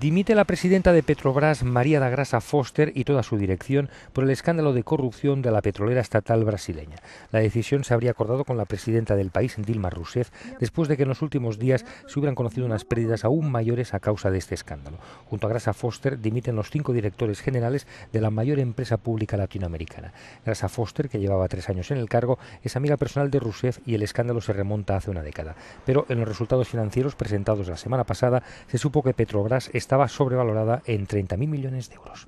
Dimite la presidenta de Petrobras, María da Grasa Foster, y toda su dirección por el escándalo de corrupción de la petrolera estatal brasileña. La decisión se habría acordado con la presidenta del país, Dilma Rousseff, después de que en los últimos días se hubieran conocido unas pérdidas aún mayores a causa de este escándalo. Junto a Grasa Foster dimiten los cinco directores generales de la mayor empresa pública latinoamericana. Grasa Foster, que llevaba tres años en el cargo, es amiga personal de Rousseff y el escándalo se remonta hace una década. Pero en los resultados financieros presentados la semana pasada se supo que Petrobras es estaba sobrevalorada en 30.000 millones de euros.